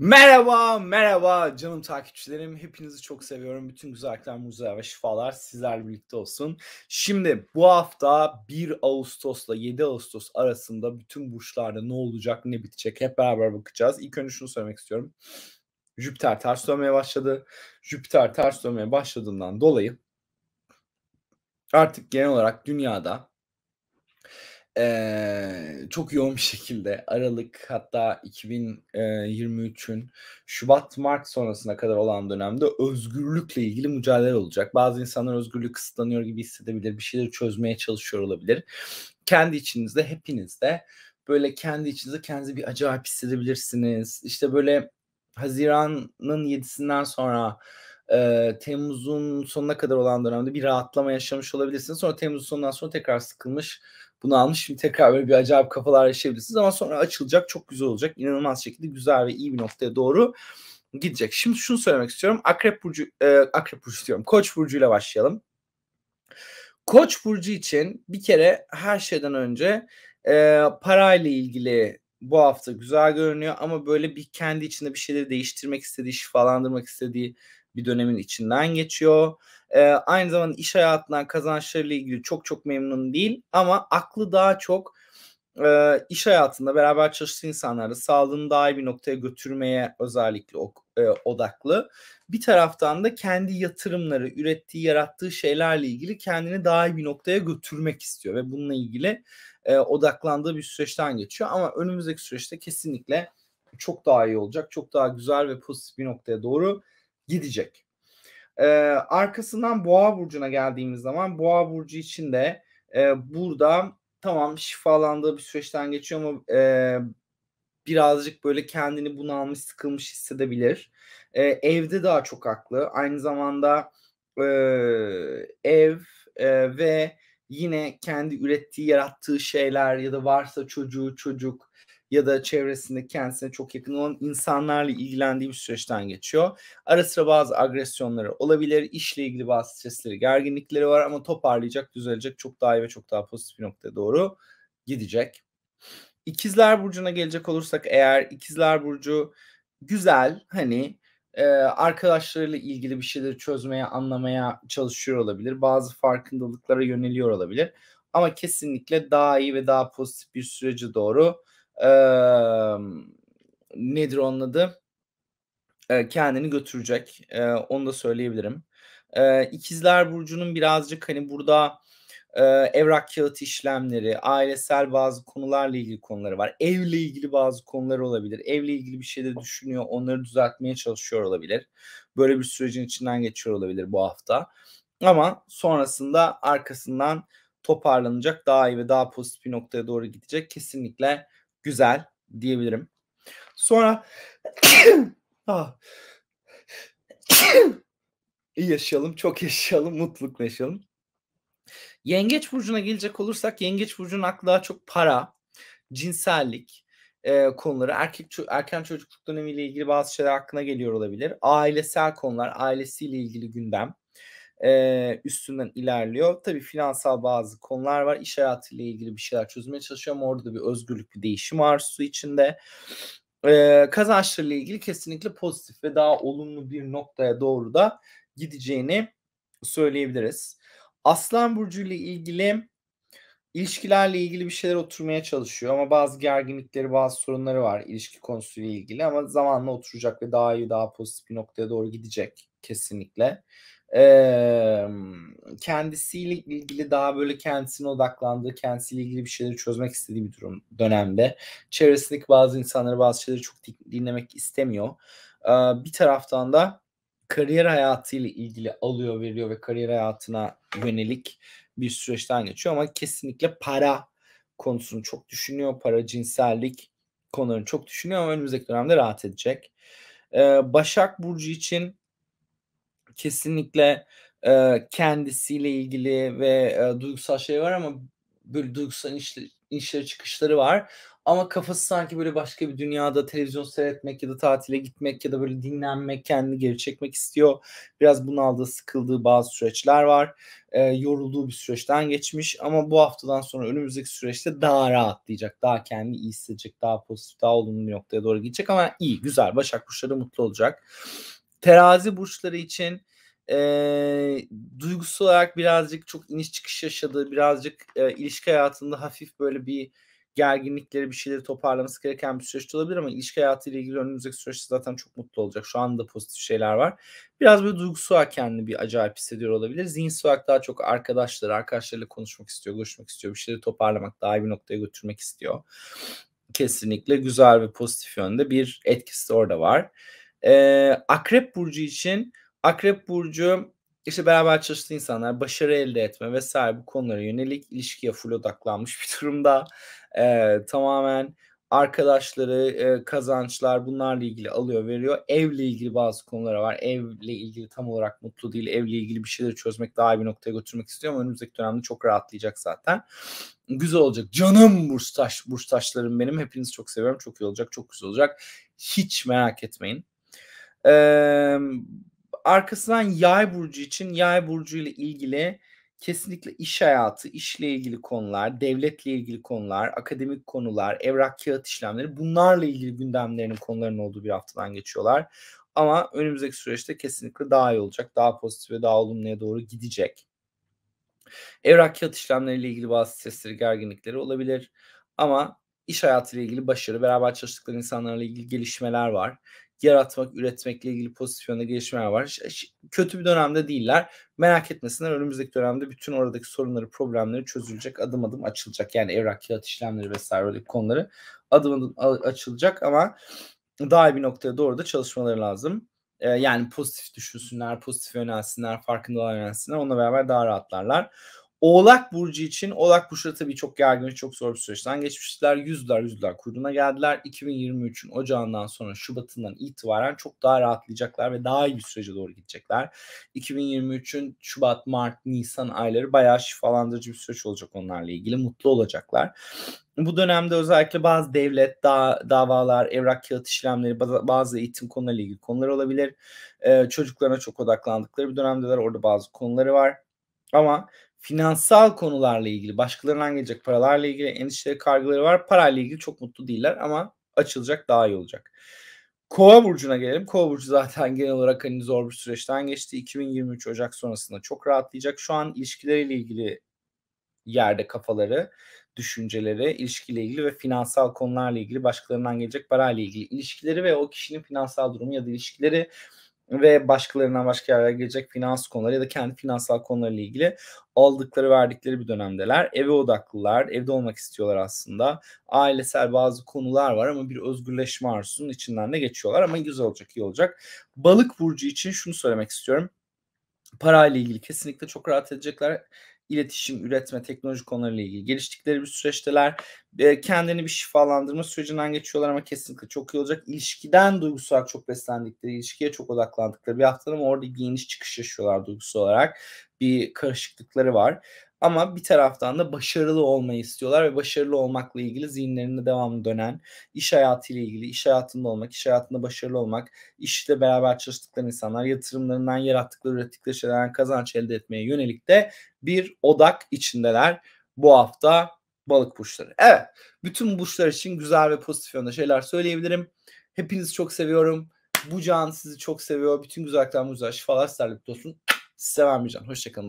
Merhaba, merhaba canım takipçilerim. Hepinizi çok seviyorum. Bütün güzellikler, mucizeler ve şifalar sizlerle birlikte olsun. Şimdi bu hafta 1 Ağustos'la 7 Ağustos arasında bütün burçlarda ne olacak, ne bitecek hep beraber bakacağız. İlk önce şunu söylemek istiyorum. Jüpiter ters dönmeye başladı. Jüpiter ters dönmeye başladığından dolayı artık genel olarak dünyada ee, çok yoğun bir şekilde Aralık hatta 2023'ün Şubat Mart sonrasına kadar olan dönemde özgürlükle ilgili mücadele olacak. Bazı insanlar özgürlük kısıtlanıyor gibi hissedebilir. Bir şeyleri çözmeye çalışıyor olabilir. Kendi içinizde hepinizde böyle kendi içinizde kendinizi bir acayip hissedebilirsiniz. İşte böyle Haziran'ın 7'sinden sonra e, Temmuz'un sonuna kadar olan dönemde bir rahatlama yaşamış olabilirsiniz. Sonra Temmuz'un sonundan sonra tekrar sıkılmış bunu almış. Şimdi tekrar böyle bir acayip kafalar yaşayabilirsiniz ama sonra açılacak çok güzel olacak. İnanılmaz şekilde güzel ve iyi bir noktaya doğru gidecek. Şimdi şunu söylemek istiyorum. Akrep burcu e, Akrep burcu diyorum. Koç burcuyla başlayalım. Koç burcu için bir kere her şeyden önce e, parayla ilgili bu hafta güzel görünüyor ama böyle bir kendi içinde bir şeyleri değiştirmek istediği, şifalandırmak istediği bir dönemin içinden geçiyor. E, aynı zamanda iş hayatından kazançlarıyla ilgili çok çok memnun değil ama aklı daha çok e, iş hayatında beraber çalıştığı insanları sağlığını daha iyi bir noktaya götürmeye özellikle ok, e, odaklı. Bir taraftan da kendi yatırımları, ürettiği, yarattığı şeylerle ilgili kendini daha iyi bir noktaya götürmek istiyor ve bununla ilgili e, odaklandığı bir süreçten geçiyor ama önümüzdeki süreçte kesinlikle çok daha iyi olacak, çok daha güzel ve pozitif bir noktaya doğru gidecek. Ee, arkasından Boğa burcuna geldiğimiz zaman Boğa burcu için de e, burada tamam şifalandığı bir süreçten geçiyor ama e, birazcık böyle kendini bunalmış, sıkılmış hissedebilir. E, evde daha çok haklı. Aynı zamanda e, ev e, ve yine kendi ürettiği, yarattığı şeyler ya da varsa çocuğu, çocuk ya da çevresinde kendisine çok yakın olan insanlarla ilgilendiği bir süreçten geçiyor. Ara sıra bazı agresyonları olabilir, işle ilgili bazı stresleri, gerginlikleri var ama toparlayacak, düzelecek, çok daha iyi ve çok daha pozitif bir noktaya doğru gidecek. İkizler Burcu'na gelecek olursak eğer İkizler Burcu güzel hani e, arkadaşlarıyla ilgili bir şeyleri çözmeye, anlamaya çalışıyor olabilir. Bazı farkındalıklara yöneliyor olabilir. Ama kesinlikle daha iyi ve daha pozitif bir sürece doğru e, nedir onun adı? E, kendini götürecek. E, onu da söyleyebilirim. E, İkizler Burcu'nun birazcık hani burada e, evrak kağıt işlemleri, ailesel bazı konularla ilgili konuları var. Evle ilgili bazı konular olabilir. Evle ilgili bir şeyleri düşünüyor, onları düzeltmeye çalışıyor olabilir. Böyle bir sürecin içinden geçiyor olabilir bu hafta. Ama sonrasında arkasından toparlanacak, daha iyi ve daha pozitif bir noktaya doğru gidecek. Kesinlikle güzel diyebilirim. Sonra ah. iyi yaşayalım, çok yaşayalım, mutluluk yaşayalım. Yengeç burcuna gelecek olursak yengeç burcunun akla çok para, cinsellik e, konuları, erkek erken çocukluk dönemiyle ilgili bazı şeyler aklına geliyor olabilir. Ailesel konular, ailesiyle ilgili gündem e, üstünden ilerliyor. Tabii finansal bazı konular var. İş hayatıyla ilgili bir şeyler çözmeye çalışıyorum. Orada bir özgürlük, bir değişim arzusu içinde. E, kazançlarıyla ilgili kesinlikle pozitif ve daha olumlu bir noktaya doğru da gideceğini söyleyebiliriz. Aslan Burcu ile ilgili ilişkilerle ilgili bir şeyler oturmaya çalışıyor ama bazı gerginlikleri, bazı sorunları var ilişki konusuyla ilgili ama zamanla oturacak ve daha iyi, daha pozitif bir noktaya doğru gidecek kesinlikle. Ee, kendisiyle ilgili daha böyle kendisine odaklandığı, kendisiyle ilgili bir şeyleri çözmek istediği bir durum dönemde. Çevresindeki bazı insanları bazı şeyleri çok dinlemek istemiyor. Ee, bir taraftan da kariyer hayatıyla ilgili alıyor veriyor ve kariyer hayatına yönelik bir süreçten geçiyor ama kesinlikle para konusunu çok düşünüyor. Para, cinsellik konularını çok düşünüyor ama önümüzdeki dönemde rahat edecek. Ee, Başak Burcu için kesinlikle e, kendisiyle ilgili ve e, duygusal şey var ama böyle duygusal inişleri, inişleri çıkışları var. Ama kafası sanki böyle başka bir dünyada televizyon seyretmek ya da tatile gitmek ya da böyle dinlenmek, kendini geri çekmek istiyor. Biraz bunaldığı, sıkıldığı bazı süreçler var. E, yorulduğu bir süreçten geçmiş ama bu haftadan sonra önümüzdeki süreçte daha rahatlayacak. Daha kendini iyi hissedecek, daha pozitif, daha olumlu bir noktaya doğru gidecek ama iyi, güzel. Başak Burçları mutlu olacak terazi burçları için e, duygusal olarak birazcık çok iniş çıkış yaşadığı, birazcık e, ilişki hayatında hafif böyle bir gerginlikleri bir şeyleri toparlaması gereken bir süreç olabilir ama ilişki hayatıyla ilgili önümüzdeki süreçte zaten çok mutlu olacak. Şu anda pozitif şeyler var. Biraz böyle duygusal olarak kendini bir acayip hissediyor olabilir. Zihinsel olarak daha çok arkadaşları, arkadaşlarıyla konuşmak istiyor, görüşmek istiyor. Bir şeyleri toparlamak, daha iyi bir noktaya götürmek istiyor. Kesinlikle güzel ve pozitif yönde bir etkisi orada var. E, Akrep Burcu için Akrep Burcu işte beraber çalıştığı insanlar başarı elde etme vesaire bu konulara yönelik ilişkiye full odaklanmış bir durumda. E, tamamen arkadaşları, e, kazançlar bunlarla ilgili alıyor veriyor. Evle ilgili bazı konulara var. Evle ilgili tam olarak mutlu değil. Evle ilgili bir şeyleri çözmek daha iyi bir noktaya götürmek istiyor ama önümüzdeki dönemde çok rahatlayacak zaten. Güzel olacak. Canım burstaş, burstaşlarım benim. Hepinizi çok seviyorum. Çok iyi olacak, çok güzel olacak. Hiç merak etmeyin. Ee, arkasından yay burcu için yay burcu ile ilgili kesinlikle iş hayatı, işle ilgili konular, devletle ilgili konular, akademik konular, evrak kağıt işlemleri bunlarla ilgili gündemlerinin konularının olduğu bir haftadan geçiyorlar. Ama önümüzdeki süreçte kesinlikle daha iyi olacak, daha pozitif ve daha olumluya doğru gidecek. Evrak kağıt işlemleriyle ilgili bazı stresleri, gerginlikleri olabilir. Ama iş hayatıyla ilgili başarı, beraber çalıştıkları insanlarla ilgili gelişmeler var yaratmak, üretmekle ilgili pozitif gelişmeler var. Kötü bir dönemde değiller. Merak etmesinler önümüzdeki dönemde bütün oradaki sorunları, problemleri çözülecek, adım adım açılacak. Yani evrak, kağıt işlemleri vesaire öyle konuları adım adım açılacak ama daha iyi bir noktaya doğru da çalışmaları lazım. Ee, yani pozitif düşünsünler, pozitif yönelsinler, farkında yönelsinler. Onunla beraber daha rahatlarlar. Oğlak Burcu için Oğlak Burcu tabii çok gergin, çok zor bir süreçten geçmişler. Yüzler yüzler kuyruğuna geldiler. 2023'ün ocağından sonra Şubat'ından itibaren çok daha rahatlayacaklar ve daha iyi bir sürece doğru gidecekler. 2023'ün Şubat, Mart, Nisan ayları bayağı şifalandırıcı bir süreç olacak onlarla ilgili. Mutlu olacaklar. Bu dönemde özellikle bazı devlet da, davalar, evrak kağıt işlemleri, bazı eğitim konularıyla ilgili konular olabilir. Ee, çocuklarına çok odaklandıkları bir dönemdeler. Orada bazı konuları var. Ama finansal konularla ilgili, başkalarından gelecek paralarla ilgili endişeleri, kargıları var. Parayla ilgili çok mutlu değiller ama açılacak daha iyi olacak. Kova burcuna gelelim. Kova burcu zaten genel olarak hani zor bir süreçten geçti. 2023 Ocak sonrasında çok rahatlayacak. Şu an ilişkileriyle ilgili yerde kafaları, düşünceleri, ilişkiyle ilgili ve finansal konularla ilgili, başkalarından gelecek parayla ilgili ilişkileri ve o kişinin finansal durumu ya da ilişkileri ve başkalarından başka yerlere gelecek finans konuları ya da kendi finansal konularıyla ilgili aldıkları verdikleri bir dönemdeler. Eve odaklılar, evde olmak istiyorlar aslında. Ailesel bazı konular var ama bir özgürleşme arzusunun içinden de geçiyorlar ama güzel olacak, iyi olacak. Balık burcu için şunu söylemek istiyorum parayla ilgili kesinlikle çok rahat edecekler iletişim, üretme, teknoloji konularıyla ilgili geliştikleri bir süreçteler. kendini bir şifalandırma sürecinden geçiyorlar ama kesinlikle çok iyi olacak. İlişkiden duygusal çok beslendikleri, ilişkiye çok odaklandıkları bir haftanın orada geniş çıkış yaşıyorlar duygusal olarak. Bir karışıklıkları var. Ama bir taraftan da başarılı olmayı istiyorlar ve başarılı olmakla ilgili zihinlerinde devamlı dönen iş hayatıyla ilgili, iş hayatında olmak, iş hayatında başarılı olmak, işle beraber çalıştıkları insanlar, yatırımlarından yarattıkları, ürettikleri şeylerden kazanç elde etmeye yönelik de bir odak içindeler bu hafta balık burçları. Evet, bütün burçlar için güzel ve pozitif yönde şeyler söyleyebilirim. Hepinizi çok seviyorum. Bu can sizi çok seviyor. Bütün güzellikler, güzel şifalar, serlik olsun. Sizi seven bir can. Hoşçakalın.